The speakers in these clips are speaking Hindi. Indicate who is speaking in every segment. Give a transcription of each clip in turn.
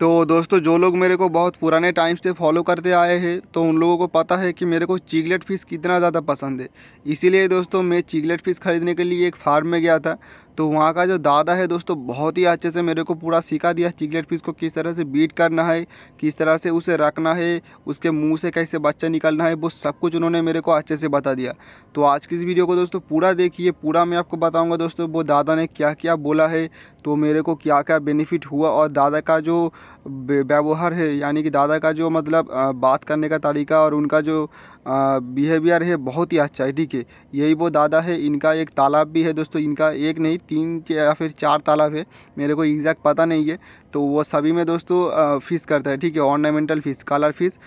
Speaker 1: तो दोस्तों जो लोग मेरे को बहुत पुराने टाइम से फॉलो करते आए हैं तो उन लोगों को पता है कि मेरे को चिगलेट फिश कितना ज़्यादा पसंद है इसीलिए दोस्तों मैं चिगलेट फिश ख़रीदने के लिए एक फार्म में गया था तो वहाँ का जो दादा है दोस्तों बहुत ही अच्छे से मेरे को पूरा सिखा दिया चिकलेट फिश को किस तरह से बीट करना है किस तरह से उसे रखना है उसके मुंह से कैसे बच्चा निकालना है वो सब कुछ उन्होंने मेरे को अच्छे से बता दिया तो आज की इस वीडियो को दोस्तों पूरा देखिए पूरा मैं आपको बताऊँगा दोस्तों वो दादा ने क्या क्या बोला है तो मेरे को क्या क्या बेनिफिट हुआ और दादा का जो व्यवहार है यानी कि दादा का जो मतलब बात करने का तरीका और उनका जो बिहेवियर है बहुत ही अच्छा है ठीक है यही वो दादा है इनका एक तालाब भी है दोस्तों इनका एक नहीं तीन या फिर चार तालाब है मेरे को एग्जैक्ट पता नहीं है तो वो सभी में दोस्तों फ़िश करता है ठीक है ऑर्नामेंटल फ़िश कलर फ़िश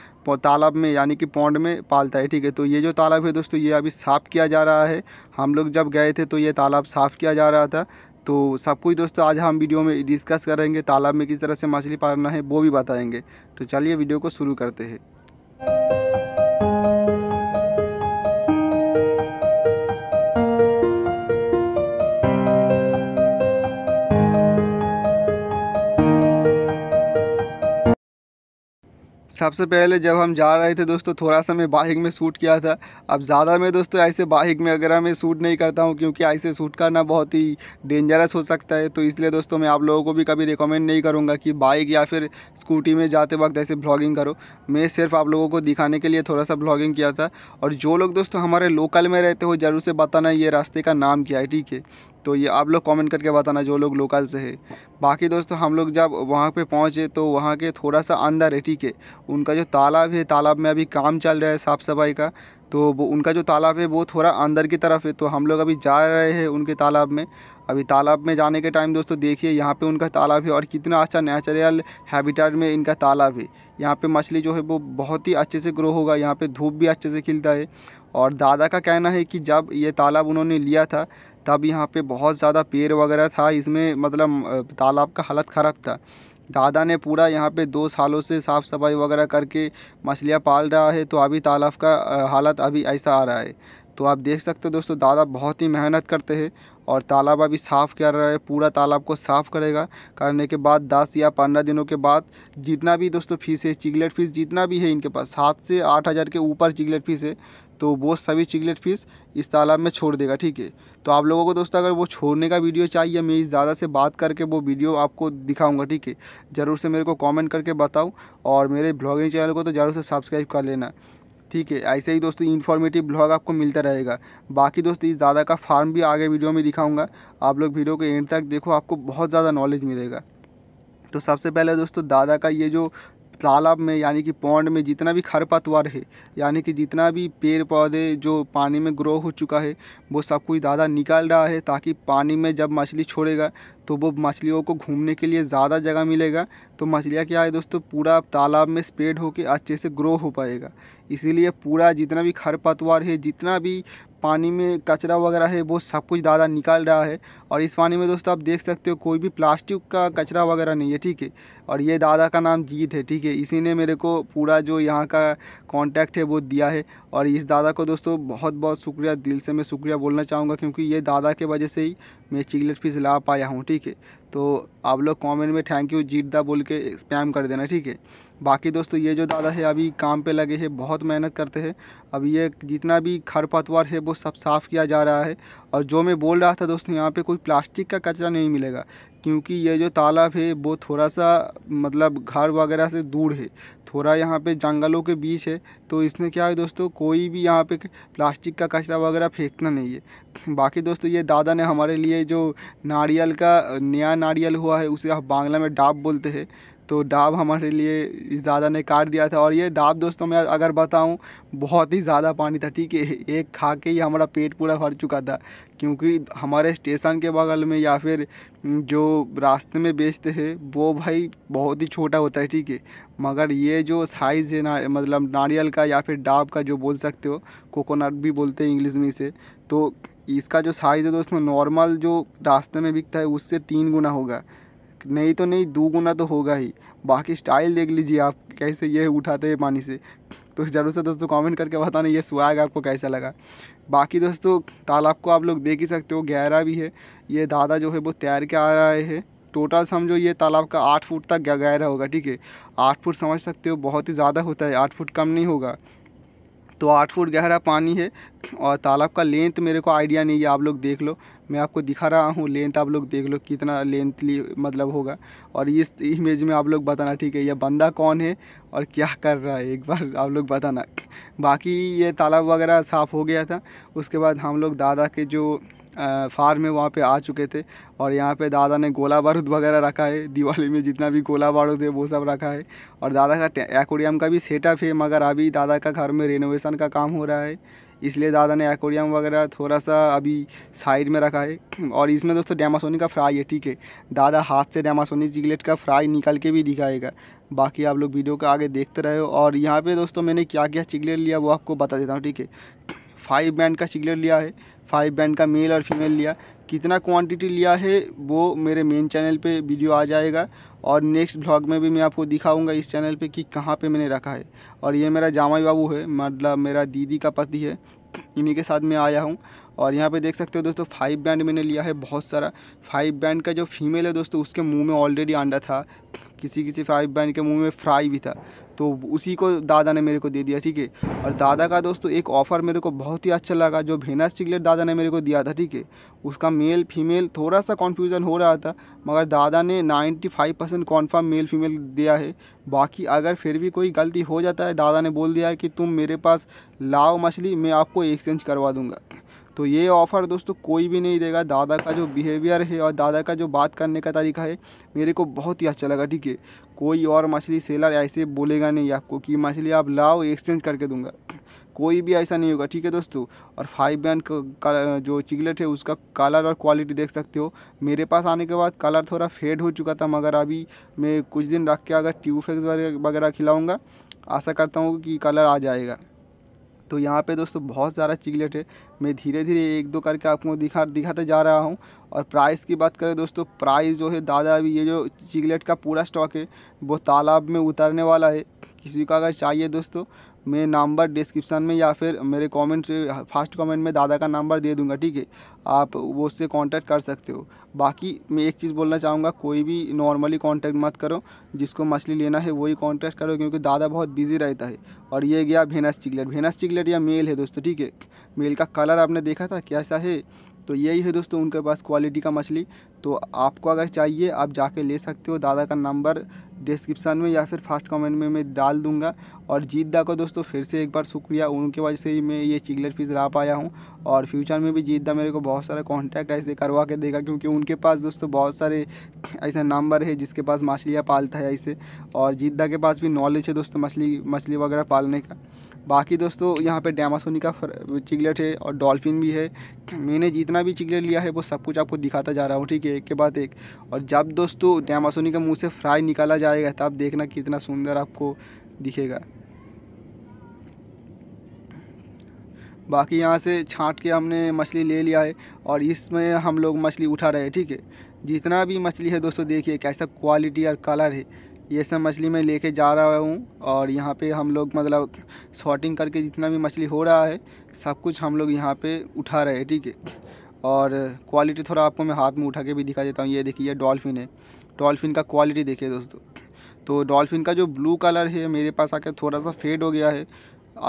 Speaker 1: तालाब में यानी कि पौंड में पालता है ठीक है तो ये जो तालाब है दोस्तों ये अभी साफ़ किया जा रहा है हम लोग जब गए थे तो ये तालाब साफ़ किया जा रहा था तो सब कुछ दोस्तों आज हम वीडियो में डिस्कस करेंगे तालाब में किस तरह से मछली पालना है वो भी बताएंगे तो चलिए वीडियो को शुरू करते हैं सबसे पहले जब हम जा रहे थे दोस्तों थोड़ा सा मैं बाइक में शूट किया था अब ज़्यादा मैं दोस्तों ऐसे बाइक में अगर मैं शूट नहीं करता हूँ क्योंकि ऐसे शूट करना बहुत ही डेंजरस हो सकता है तो इसलिए दोस्तों मैं आप लोगों को भी कभी रिकमेंड नहीं करूँगा कि बाइक या फिर स्कूटी में जाते वक्त ऐसे ब्लॉगिंग करो मैं सिर्फ आप लोगों को दिखाने के लिए थोड़ा सा ब्लॉगिंग किया था और जो लोग दोस्तों हमारे लोकल में रहते हो ज़रूर से बताना ये रास्ते का नाम क्या है ठीक है तो ये आप लोग कमेंट करके बताना जो लोग लोकल से है बाकी दोस्तों हम लोग जब वहाँ पे पहुँचे तो वहाँ के थोड़ा सा अंदर है ठीक है उनका जो तालाब है तालाब में अभी काम चल रहा है साफ़ सफाई का तो वो उनका जो तालाब है वो थोड़ा अंदर की तरफ है तो हम लोग अभी जा रहे हैं उनके तालाब में अभी तालाब में जाने के टाइम दोस्तों देखिए यहाँ पर उनका तालाब है और कितना अच्छा नेचुरल हैबिटेट में इनका तालाब है यहाँ पर मछली जो है वो बहुत ही अच्छे से ग्रो होगा यहाँ पर धूप भी अच्छे से खिलता है और दादा का कहना है कि जब ये तालाब उन्होंने लिया था तब यहाँ पे बहुत ज़्यादा पेड़ वगैरह था इसमें मतलब तालाब का हालत ख़राब था दादा ने पूरा यहाँ पे दो सालों से साफ़ सफाई वगैरह करके मछलियाँ पाल रहा है तो अभी तालाब का हालत अभी ऐसा आ रहा है तो आप देख सकते हो दोस्तों दादा बहुत ही मेहनत करते हैं और तालाब अभी साफ़ कर रहा है पूरा तालाब को साफ़ करेगा करने के बाद दस या पंद्रह दिनों के बाद जितना भी दोस्तों फीस है चिगलेट फीस जितना भी है इनके पास सात से आठ हज़ार के ऊपर चिगलेट फीस है तो वो सभी चिकलेट फिश इस तालाब में छोड़ देगा ठीक है तो आप लोगों को दोस्तों अगर वो छोड़ने का वीडियो चाहिए मैं इस ज़्यादा से बात करके वो वीडियो आपको दिखाऊंगा ठीक है ज़रूर से मेरे को कमेंट करके बताओ और मेरे ब्लॉगिंग चैनल को तो ज़रूर से सब्सक्राइब कर लेना ठीक है ऐसे ही दोस्तों इन्फॉर्मेटिव ब्लॉग आपको मिलता रहेगा बाकी दोस्तों इस दादा का फार्म भी आगे वीडियो में दिखाऊँगा आप लोग वीडियो के एंड तक देखो आपको बहुत ज़्यादा नॉलेज मिलेगा तो सबसे पहले दोस्तों दादा का ये जो तालाब में यानी कि पौंड में जितना भी खरपतवार है यानी कि जितना भी पेड़ पौधे जो पानी में ग्रो हो चुका है वो सब कुछ दादा निकाल रहा है ताकि पानी में जब मछली छोड़ेगा तो वो मछलियों को घूमने के लिए ज़्यादा जगह मिलेगा तो मछलियाँ क्या है दोस्तों पूरा तालाब में स्प्रेड होकर अच्छे से ग्रो हो पाएगा इसीलिए पूरा जितना भी खरपतवार है जितना भी पानी में कचरा वगैरह है वो सब कुछ दादा निकाल रहा है और इस पानी में दोस्तों आप देख सकते हो कोई भी प्लास्टिक का कचरा वगैरह नहीं है ठीक है और ये दादा का नाम जीत है ठीक है इसी ने मेरे को पूरा जो यहाँ का कांटेक्ट है वो दिया है और इस दादा को दोस्तों बहुत बहुत शुक्रिया दिल से मैं शुक्रिया बोलना चाहूँगा क्योंकि ये दादा के वजह से ही मैं चिकलेट फिश ला पाया हूँ ठीक है तो आप लोग कॉमेंट में थैंक यू जीत दा बोल के स्पैम कर देना ठीक है बाकी दोस्तों ये जो दादा है अभी काम पे लगे हैं बहुत मेहनत करते हैं अब ये जितना भी खरपतवार है वो सब साफ़ किया जा रहा है और जो मैं बोल रहा था दोस्तों यहाँ पे कोई प्लास्टिक का कचरा नहीं मिलेगा क्योंकि ये जो तालाब है वो थोड़ा सा मतलब घर वगैरह से दूर है थोड़ा यहाँ पे जंगलों के बीच है तो इसमें क्या है दोस्तों कोई भी यहाँ पे प्लास्टिक का कचरा वगैरह फेंकना नहीं है बाकी दोस्तों ये दादा ने हमारे लिए जो नारियल का नया नारियल हुआ है उसे आप बांग्ला में डाब बोलते हैं तो डाब हमारे लिए ज़्यादा ने काट दिया था और ये डाब दोस्तों मैं अगर बताऊँ बहुत ही ज़्यादा पानी था ठीक है एक खा के ही हमारा पेट पूरा भर चुका था क्योंकि हमारे स्टेशन के बगल में या फिर जो रास्ते में बेचते हैं वो भाई बहुत ही छोटा होता है ठीक है मगर ये जो साइज़ है ना मतलब नारियल का या फिर डाब का जो बोल सकते हो कोकोनट भी बोलते हैं इंग्लिश में इसे तो इसका जो साइज़ है दोस्तों नॉर्मल जो रास्ते में बिकता है उससे तीन गुना होगा नहीं तो नहीं दो गुना तो होगा ही बाकी स्टाइल देख लीजिए आप कैसे ये उठाते हैं पानी से तो ज़रूर से दोस्तों कमेंट करके बताना ये स्वाग आपको कैसा लगा बाकी दोस्तों तालाब को आप लोग देख ही सकते हो गहरा भी है ये दादा जो है वो तैर के आ रहे हैं टोटल समझो ये तालाब का आठ फुट तक गहरा होगा ठीक है आठ फुट समझ सकते हो बहुत ही ज़्यादा होता है आठ फुट कम नहीं होगा तो आठ फुट गहरा पानी है और तालाब का लेंथ मेरे को आइडिया नहीं है आप लोग देख लो मैं आपको दिखा रहा हूँ लेंथ आप लोग देख लो कितना लेंथली मतलब होगा और इस इमेज में आप लोग बताना ठीक है यह बंदा कौन है और क्या कर रहा है एक बार आप लोग बताना बाकी ये तालाब वगैरह साफ़ हो गया था उसके बाद हम लोग दादा के जो फार्म में वहाँ पे आ चुके थे और यहाँ पे दादा ने गोला बारूद वगैरह रखा है दिवाली में जितना भी गोला बारूद है वो सब रखा है और दादा का एकोडियम का भी सेटअप है मगर अभी दादा का घर में रेनोवेशन का काम हो रहा है इसलिए दादा ने एकोडियम वगैरह थोड़ा सा अभी साइड में रखा है और इसमें दोस्तों डैमासोनी का फ्राई है ठीक है दादा हाथ से डैमासोनी चिकलेट का फ्राई निकाल के भी दिखाएगा बाकी आप लोग वीडियो का आगे देखते रहे हो और यहाँ पे दोस्तों मैंने क्या क्या चिकलेट लिया वो आपको बता देता हूँ ठीक है फाइव बैंड का चिकलेट लिया है फाइव बैंड का मेल और फीमेल लिया कितना क्वांटिटी लिया है वो मेरे मेन चैनल पे वीडियो आ जाएगा और नेक्स्ट ब्लॉग में भी मैं आपको दिखाऊंगा इस चैनल पे कि कहाँ पे मैंने रखा है और ये मेरा जामाई बाबू है मतलब मेरा दीदी का पति है इन्हीं के साथ मैं आया हूँ और यहाँ पे देख सकते हो दोस्तों फाइव बैंड मैंने लिया है बहुत सारा फाइव बैंड का जो फीमेल है दोस्तों उसके मुँह में ऑलरेडी अंडा था किसी किसी फाइव बैंड के मुँह में फ्राई भी था तो उसी को दादा ने मेरे को दे दिया ठीक है और दादा का दोस्तों एक ऑफ़र मेरे को बहुत ही अच्छा लगा जो भेना स्टिकलेट दादा ने मेरे को दिया था ठीक है उसका मेल फीमेल थोड़ा सा कॉन्फ्यूजन हो रहा था मगर दादा ने 95 परसेंट कॉन्फर्म मेल फीमेल दिया है बाकी अगर फिर भी कोई गलती हो जाता है दादा ने बोल दिया है कि तुम मेरे पास लाओ मछली मैं आपको एक्सचेंज करवा दूँगा तो ये ऑफ़र दोस्तों कोई भी नहीं देगा दादा का जो बिहेवियर है और दादा का जो बात करने का तरीका है मेरे को बहुत ही अच्छा लगा ठीक है कोई और मछली सेलर ऐसे बोलेगा नहीं आपको कि मछली आप लाओ एक्सचेंज करके दूंगा कोई भी ऐसा नहीं होगा ठीक है दोस्तों और फाइव बैंड का जो चिगलेट है उसका कलर और क्वालिटी देख सकते हो मेरे पास आने के बाद कलर थोड़ा फेड हो चुका था मगर अभी मैं कुछ दिन रख के अगर ट्यूफेक्स वगैरह खिलाऊँगा आशा करता हूँ कि कलर आ जाएगा तो यहाँ पे दोस्तों बहुत सारा चिकलेट है मैं धीरे धीरे एक दो करके आपको दिखा दिखाते जा रहा हूँ और प्राइस की बात करें दोस्तों प्राइस जो है दादा अभी ये जो चिकलेट का पूरा स्टॉक है वो तालाब में उतरने वाला है किसी का अगर चाहिए दोस्तों मैं नंबर डिस्क्रिप्शन में या फिर मेरे कमेंट फास्ट कमेंट में दादा का नंबर दे दूंगा ठीक है आप वो उससे कांटेक्ट कर सकते हो बाकी मैं एक चीज़ बोलना चाहूँगा कोई भी नॉर्मली कांटेक्ट मत करो जिसको मछली लेना है वही कांटेक्ट करो क्योंकि दादा बहुत बिजी रहता है और ये गया भेनस चिकलेट भेनस चिकलेट या मेल है दोस्तों ठीक है मेल का कलर आपने देखा था कैसा है तो यही है दोस्तों उनके पास क्वालिटी का मछली तो आपको अगर चाहिए आप जाके ले सकते हो दादा का नंबर डिस्क्रिप्शन में या फिर फर्स्ट कमेंट में मैं डाल दूंगा और जीत दा को दोस्तों फिर से एक बार शुक्रिया उनके वजह से ही मैं ये चिकलेट फिश ला पाया हूँ और फ्यूचर में भी जीत दा मेरे को बहुत सारे कॉन्टैक्ट ऐसे करवा के देगा क्योंकि उनके पास दोस्तों बहुत सारे ऐसे नंबर है जिसके पास मछलियाँ पालता है ऐसे और जीत दा के पास भी नॉलेज है दोस्तों मछली मछली वगैरह पालने का बाकी दोस्तों यहाँ पे डैमासोनी का चिकलेट है और डॉल्फिन भी है मैंने जितना भी चिकलेट लिया है वो सब कुछ आपको दिखाता जा रहा हूँ ठीक है एक के बाद एक और जब दोस्तों डैमासोनी का मुँह से फ्राई निकाला जाएगा तब देखना कितना सुंदर आपको दिखेगा बाकी यहाँ से छाँट के हमने मछली ले लिया है और इसमें हम लोग मछली उठा रहे हैं ठीक है जितना भी मछली है दोस्तों देखिए कैसा क्वालिटी और कलर है ये सब मछली मैं लेके जा रहा हूँ और यहाँ पे हम लोग मतलब शॉर्टिंग करके जितना भी मछली हो रहा है सब कुछ हम लोग यहाँ पे उठा रहे हैं ठीक है और क्वालिटी थोड़ा आपको मैं हाथ में उठा के भी दिखा देता हूँ ये देखिए डॉल्फिन है डॉल्फिन का क्वालिटी देखिए दोस्तों तो डॉल्फिन का जो ब्लू कलर है मेरे पास आकर थोड़ा सा फेड हो गया है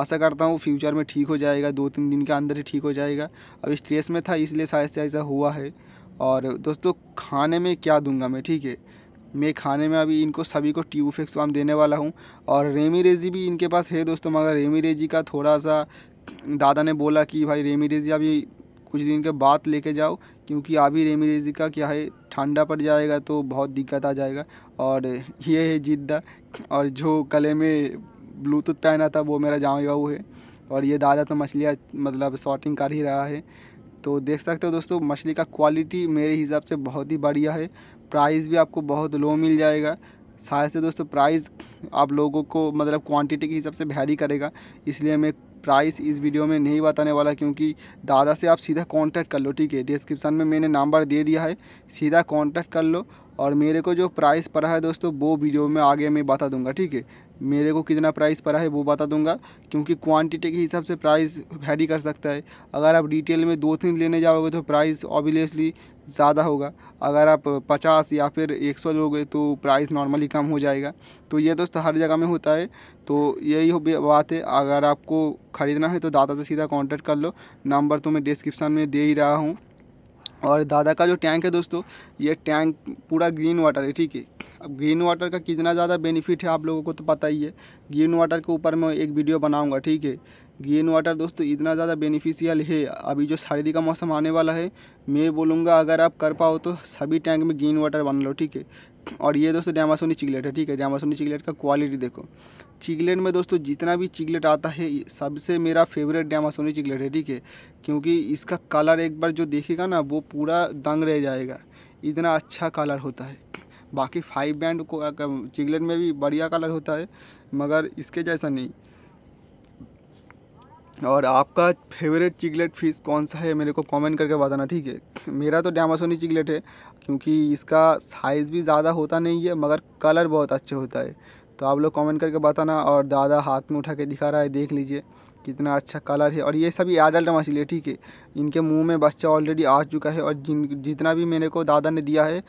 Speaker 1: आशा करता हूँ फ्यूचर में ठीक हो जाएगा दो तीन दिन के अंदर ही ठीक हो जाएगा अब स्ट्रेस में था इसलिए शायद से ऐसा हुआ है और दोस्तों खाने में क्या दूंगा मैं ठीक है मैं खाने में अभी इनको सभी को ट्यूब वाम तो देने वाला हूँ और रेमी रेजी भी इनके पास है दोस्तों मगर रेमी रेजी का थोड़ा सा दादा ने बोला कि भाई रेमी रेजी अभी कुछ दिन के बाद लेके जाओ क्योंकि अभी रेमी रेजी का क्या है ठंडा पड़ जाएगा तो बहुत दिक्कत आ जाएगा और ये है जिद्दा और जो गले में ब्लूटूथ पहना था वो मेरा जामा बाबू है और ये दादा तो मछलियाँ मतलब शॉर्टिंग कर ही रहा है तो देख सकते हो दोस्तों मछली का क्वालिटी मेरे हिसाब से बहुत ही बढ़िया है प्राइस भी आपको बहुत लो मिल जाएगा शायद से दोस्तों प्राइस आप लोगों को मतलब क्वांटिटी के हिसाब से भैरी करेगा इसलिए मैं प्राइस इस वीडियो में नहीं बताने वाला क्योंकि दादा से आप सीधा कांटेक्ट कर लो ठीक है डिस्क्रिप्शन में मैंने नंबर दे दिया है सीधा कांटेक्ट कर लो और मेरे को जो प्राइस पड़ा है दोस्तों वो वीडियो में आगे मैं बता दूंगा ठीक है मेरे को कितना प्राइस पड़ा है वो बता दूंगा क्योंकि क्वांटिटी के हिसाब से प्राइस वेरी कर सकता है अगर आप डिटेल में दो तीन लेने जाओगे तो प्राइस ऑब्वियसली ज़्यादा होगा अगर आप पचास या फिर एक सौ लोगे तो प्राइस नॉर्मली कम हो जाएगा तो ये दोस्त हर जगह में होता है तो यही हो बात है अगर आपको ख़रीदना है तो दादा से सीधा कॉन्टेक्ट कर लो नंबर तो मैं डिस्क्रिप्सन में दे ही रहा हूँ और दादा का जो टैंक है दोस्तों ये टैंक पूरा ग्रीन वाटर है ठीक है अब ग्रीन वाटर का कितना ज़्यादा बेनिफिट है आप लोगों को तो पता ही है ग्रीन वाटर के ऊपर मैं एक वीडियो बनाऊंगा ठीक है ग्रीन वाटर दोस्तों इतना ज़्यादा बेनिफिशियल है अभी जो सर्दी का मौसम आने वाला है मैं बोलूँगा अगर आप कर पाओ तो सभी टैंक में ग्रीन वाटर बना लो ठीक है और ये दोस्तों डैमासोनी चिकलेट है ठीक है डैमासोनी चिकलेट का क्वालिटी देखो चिगलेट में दोस्तों जितना भी चिगलेट आता है सबसे मेरा फेवरेट डैमासोनी सोनी चिगलेट है ठीक है क्योंकि इसका कलर एक बार जो देखेगा ना वो पूरा दंग रह जाएगा इतना अच्छा कलर होता है बाकी फाइव बैंड को चिगलेट में भी बढ़िया कलर होता है मगर इसके जैसा नहीं और आपका फेवरेट चिगलेट फिश कौन सा है मेरे को कमेंट करके बताना ठीक है मेरा तो डैमासोनी चिगलेट है क्योंकि इसका साइज़ भी ज़्यादा होता नहीं है मगर कलर बहुत अच्छे होता है तो आप लोग कमेंट करके बताना और दादा हाथ में उठा के दिखा रहा है देख लीजिए कितना अच्छा कलर है और ये सभी एडल्ट मछली है ठीक है इनके मुंह में बच्चा ऑलरेडी आ चुका है और जिन जितना भी मेरे को दादा ने दिया है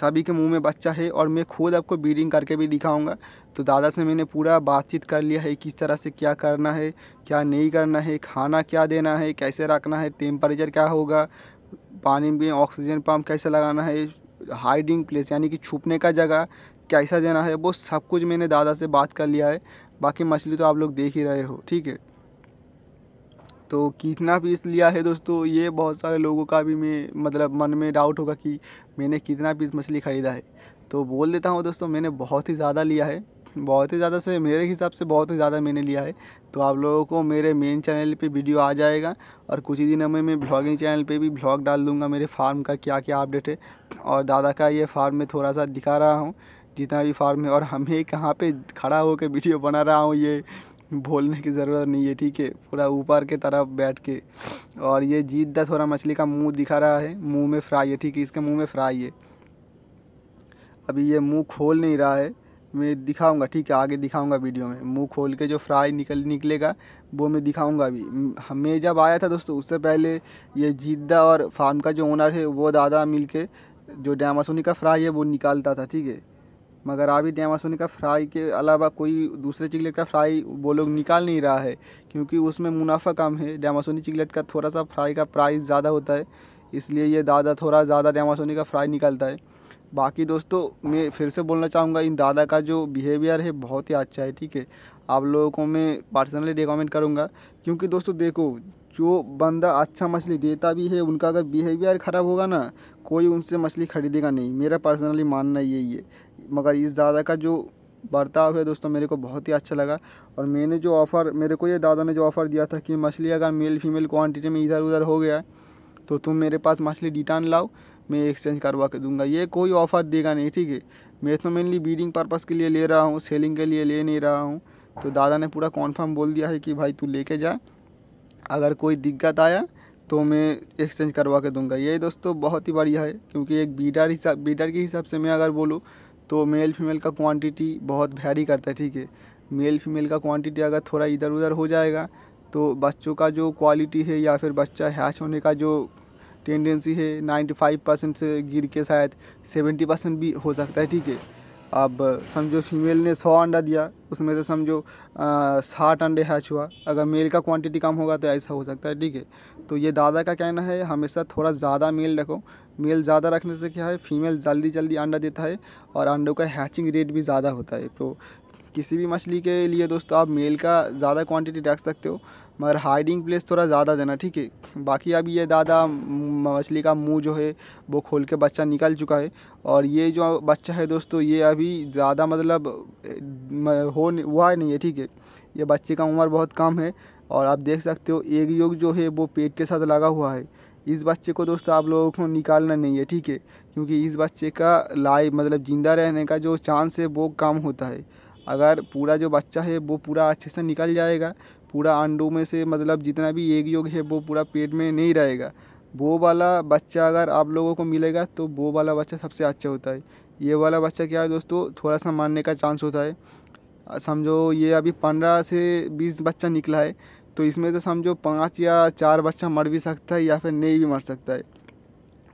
Speaker 1: सभी के मुंह में बच्चा है और मैं खुद आपको ब्रीडिंग करके भी दिखाऊंगा तो दादा से मैंने पूरा बातचीत कर लिया है किस तरह से क्या करना है क्या नहीं करना है खाना क्या देना है कैसे रखना है टेम्परेचर क्या होगा पानी में ऑक्सीजन पम्प कैसे लगाना है हाइडिंग प्लेस यानी कि छुपने का जगह कैसा देना है वो सब कुछ मैंने दादा से बात कर लिया है बाकी मछली तो आप लोग देख ही रहे हो ठीक है तो कितना पीस लिया है दोस्तों ये बहुत सारे लोगों का भी मैं मतलब मन में डाउट होगा कि मैंने कितना पीस मछली ख़रीदा है तो बोल देता हूँ दोस्तों मैंने बहुत ही ज़्यादा लिया है बहुत ही ज़्यादा से मेरे हिसाब से बहुत ही ज़्यादा मैंने लिया है तो आप लोगों को मेरे मेन चैनल पे वीडियो आ जाएगा और कुछ ही दिनों में मैं ब्लॉगिंग चैनल पे भी ब्लॉग डाल दूंगा मेरे फार्म का क्या क्या अपडेट है और दादा का ये फार्म में थोड़ा सा दिखा रहा हूँ जितना भी फार्म है और हमें कहाँ पे खड़ा होकर वीडियो बना रहा हूँ ये बोलने की ज़रूरत नहीं है ठीक है पूरा ऊपर के तरफ बैठ के और ये जीत दा थोड़ा मछली का मुंह दिखा रहा है मुंह में फ्राई है ठीक है इसके मुंह में फ्राई है अभी ये मुंह खोल नहीं रहा है मैं दिखाऊंगा ठीक है आगे दिखाऊंगा वीडियो में मुंह खोल के जो फ्राई निकल निकलेगा वो मैं दिखाऊंगा अभी हमें जब आया था दोस्तों उससे पहले ये जिद्दा और फार्म का जो ओनर है वो दादा मिलके जो डैमासोनी का फ्राई है वो निकालता था ठीक है मगर अभी डेमासोनी का फ्राई के अलावा कोई दूसरे चिकलेट का फ्राई वो लोग निकाल नहीं रहा है क्योंकि उसमें मुनाफा कम है डेमासोनी चिकलेट का थोड़ा सा फ्राई का प्राइस ज़्यादा होता है इसलिए ये दादा थोड़ा ज़्यादा डेमासोनी का फ्राई निकालता है बाकी दोस्तों मैं फिर से बोलना चाहूँगा इन दादा का जो बिहेवियर है बहुत ही अच्छा है ठीक है आप लोगों को मैं पर्सनली रिकमेंड करूँगा क्योंकि दोस्तों देखो जो बंदा अच्छा मछली देता भी है उनका अगर बिहेवियर ख़राब होगा ना कोई उनसे मछली खरीदेगा नहीं मेरा पर्सनली मानना यही है मगर इस दादा का जो बर्ताव है दोस्तों मेरे को बहुत ही अच्छा लगा और मैंने जो ऑफ़र मेरे को ये दादा ने जो ऑफ़र दिया था कि मछली अगर मेल फीमेल क्वांटिटी में इधर उधर हो गया तो तुम मेरे पास मछली रिटर्न लाओ मैं एक्सचेंज करवा के दूंगा ये कोई ऑफ़र देगा नहीं ठीक है मैं तो मेनली बीडिंग पर्पज़ के लिए ले रहा हूँ सेलिंग के लिए ले नहीं रहा हूँ तो दादा ने पूरा कॉन्फर्म बोल दिया है कि भाई तू लेके जा अगर कोई दिक्कत आया तो मैं एक्सचेंज करवा के दूंगा ये दोस्तों बहुत ही बढ़िया है क्योंकि एक बीडर हिसाब बीडर के हिसाब से मैं अगर बोलूँ तो मेल फीमेल का क्वांटिटी बहुत भैरी करता है ठीक है मेल फीमेल का क्वांटिटी अगर थोड़ा इधर उधर हो जाएगा तो बच्चों का जो क्वालिटी है या फिर बच्चा हैच होने का जो टेंडेंसी है नाइन्टी फाइव परसेंट से गिर के शायद सेवेंटी परसेंट भी हो सकता है ठीक है अब समझो फीमेल ने सौ अंडा दिया उसमें से समझो साठ अंडे हैच हुआ अगर मेल का क्वांटिटी कम होगा तो ऐसा हो सकता है ठीक है तो ये दादा का कहना है हमेशा थोड़ा ज़्यादा मेल रखो मेल ज़्यादा रखने से क्या है फीमेल जल्दी जल्दी अंडा देता है और अंडों का हैचिंग रेट भी ज़्यादा होता है तो किसी भी मछली के लिए दोस्तों आप मेल का ज़्यादा क्वांटिटी रख सकते हो मगर हाइडिंग प्लेस थोड़ा ज़्यादा देना ठीक है बाकी अब ये दादा मछली का मुंह जो है वो खोल के बच्चा निकल चुका है और ये जो बच्चा है दोस्तों ये अभी ज़्यादा मतलब हो हुआ नहीं है ठीक है ये बच्चे का उम्र बहुत कम है और आप देख सकते हो एक योग जो है वो पेट के साथ लगा हुआ है इस बच्चे को दोस्तों आप लोगों को निकालना नहीं है ठीक है क्योंकि इस बच्चे का लाइव मतलब ज़िंदा रहने का जो चांस है वो कम होता है अगर पूरा जो बच्चा है वो पूरा अच्छे से निकल जाएगा पूरा अंडों में से मतलब जितना भी एक योग है वो पूरा पेट में नहीं रहेगा वो वाला बच्चा अगर आप लोगों को मिलेगा तो वो वाला बच्चा सबसे अच्छा होता है ये वाला बच्चा क्या है दोस्तों थोड़ा सा मारने का चांस होता है समझो ये अभी पंद्रह से बीस बच्चा निकला है तो इसमें तो समझो पाँच या चार बच्चा मर भी सकता है या फिर नहीं भी मर सकता है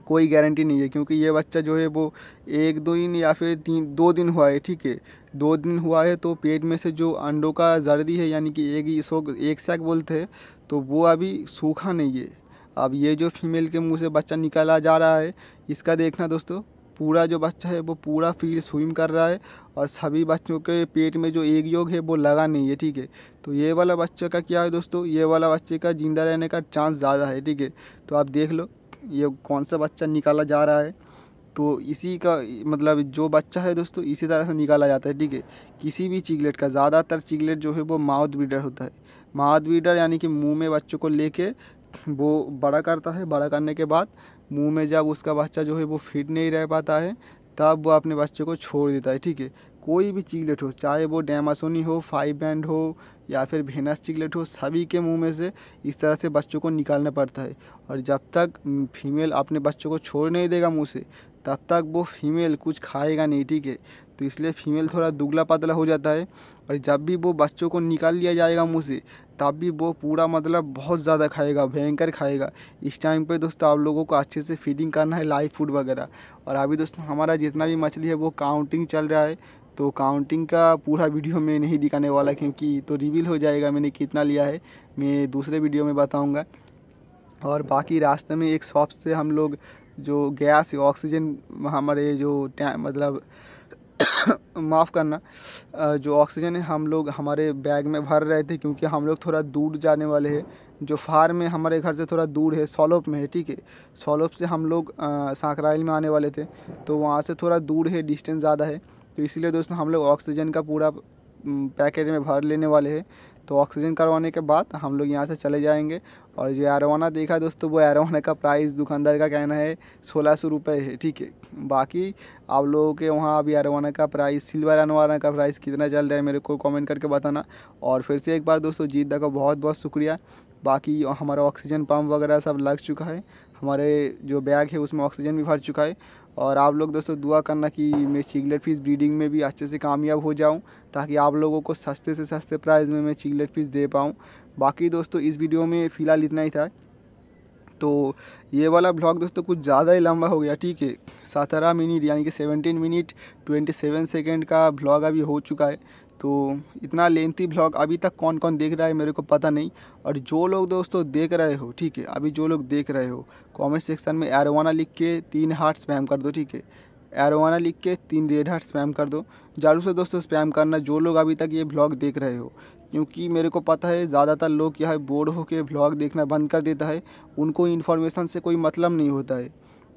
Speaker 1: कोई गारंटी नहीं है क्योंकि ये बच्चा जो है वो एक दो दिन या फिर तीन दो दिन हुआ है ठीक है दो दिन हुआ है तो पेट में से जो अंडों का जर्दी है यानी कि एक ही सो एक सैक बोलते हैं तो वो अभी सूखा नहीं है अब ये जो फीमेल के मुंह से बच्चा निकाला जा रहा है इसका देखना दोस्तों पूरा जो बच्चा है वो पूरा फील स्विम कर रहा है और सभी बच्चों के पेट में जो एक योग है वो लगा नहीं है ठीक है तो ये वाला बच्चे का क्या है दोस्तों ये वाला बच्चे का ज़िंदा रहने का चांस ज़्यादा है ठीक है तो आप देख लो ये कौन सा बच्चा निकाला जा रहा है तो इसी का मतलब जो बच्चा है दोस्तों इसी तरह से निकाला जाता है ठीक है किसी भी चिगलेट का ज़्यादातर चिगलेट जो है वो माउथ ब्रीडर होता है माउथ ब्रीडर यानी कि मुंह में बच्चों को लेके वो बड़ा करता है बड़ा करने के बाद मुंह में जब उसका बच्चा जो है वो फिट नहीं रह पाता है तब वो अपने बच्चे को छोड़ देता है ठीक है कोई भी चिगलेट हो चाहे वो डैमासोनी हो फाइव बैंड हो या फिर भेनस चिकलेट हो सभी के मुंह में से इस तरह से बच्चों को निकालना पड़ता है और जब तक फीमेल अपने बच्चों को छोड़ नहीं देगा मुंह से तब तक वो फीमेल कुछ खाएगा नहीं ठीक है तो इसलिए फीमेल थोड़ा दुगला पतला हो जाता है और जब भी वो बच्चों को निकाल लिया जाएगा मुँह से तब भी वो पूरा मतलब बहुत ज़्यादा खाएगा भयंकर खाएगा इस टाइम पे दोस्तों आप लोगों को अच्छे से फीडिंग करना है लाइव फूड वगैरह और अभी दोस्तों हमारा जितना भी मछली है वो काउंटिंग चल रहा है तो काउंटिंग का पूरा वीडियो में नहीं दिखाने वाला क्योंकि तो रिवील हो जाएगा मैंने कितना लिया है मैं दूसरे वीडियो में बताऊँगा और बाकी रास्ते में एक शॉप से हम लोग जो गैस ऑक्सीजन हमारे जो मतलब माफ़ करना जो ऑक्सीजन है हम लोग हमारे बैग में भर रहे थे क्योंकि हम लोग थोड़ा दूर जाने वाले हैं जो फार्म है हमारे घर से थोड़ा दूर है सोलोप में है ठीक है सोलोप से हम लोग सांकराइल में आने वाले थे तो वहाँ से थोड़ा दूर है डिस्टेंस ज़्यादा है तो इसलिए दोस्तों हम लोग ऑक्सीजन का पूरा पैकेट में भर लेने वाले हैं तो ऑक्सीजन करवाने के बाद हम लोग यहाँ से चले जाएंगे और जो एरवाना देखा दोस्तों वो एरोना का प्राइस दुकानदार का कहना है सोलह सौ रुपये है ठीक है बाकी आप लोगों के वहाँ अभी एरवाना का प्राइस सिल्वर एनवाना का प्राइस कितना चल रहा है मेरे को कमेंट करके बताना और फिर से एक बार दोस्तों जीत दा बहुत बहुत शुक्रिया बाकी हमारा ऑक्सीजन पम्प वगैरह सब लग चुका है हमारे जो बैग है उसमें ऑक्सीजन भी भर चुका है और आप लोग दोस्तों दुआ करना कि मैं चीगलेट फीस ब्रीडिंग में भी अच्छे से कामयाब हो जाऊं ताकि आप लोगों को सस्ते से सस्ते प्राइस में मैं चीगलेट फीस दे पाऊं बाकी दोस्तों इस वीडियो में फ़िलहाल इतना ही था तो ये वाला ब्लॉग दोस्तों कुछ ज़्यादा ही लंबा हो गया ठीक है सत्रह मिनट यानी कि seventeen minute twenty seven second का ब्लॉग अभी हो चुका है तो इतना लेंथी ब्लॉग अभी तक कौन कौन देख रहा है मेरे को पता नहीं और जो लोग दोस्तों देख रहे हो ठीक है अभी जो लोग देख रहे हो कमेंट सेक्शन में एरोवाना लिख के तीन हार्ट स्पैम कर दो ठीक है एरोवाना लिख के तीन रेड हार्ट स्पैम कर दो जारू से दोस्तों स्पैम करना जो लोग अभी तक ये ब्लॉग देख रहे हो क्योंकि मेरे को पता है ज़्यादातर लोग यह बोर होकर ब्लॉग देखना बंद कर देता है उनको इन्फॉर्मेशन से कोई मतलब नहीं होता है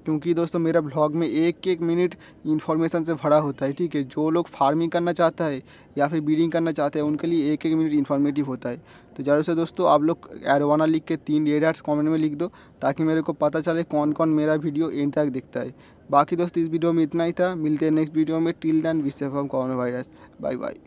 Speaker 1: क्योंकि दोस्तों मेरा ब्लॉग में एक एक मिनट इन्फॉर्मेशन से भरा होता है ठीक है जो लोग फार्मिंग करना चाहता है या फिर ब्रीडिंग करना चाहते हैं उनके लिए एक एक मिनट इन्फॉर्मेटिव होता है तो ज़रूर से दोस्तों आप लोग एरोवाना लिख के तीन रेड हार्ट्स कमेंट में लिख दो ताकि मेरे को पता चले कौन कौन मेरा वीडियो एंड तक देखता है बाकी दोस्तों इस वीडियो में इतना ही था मिलते हैं नेक्स्ट वीडियो में टिल दैन विशेफ कॉरोना वायरस बाय बाय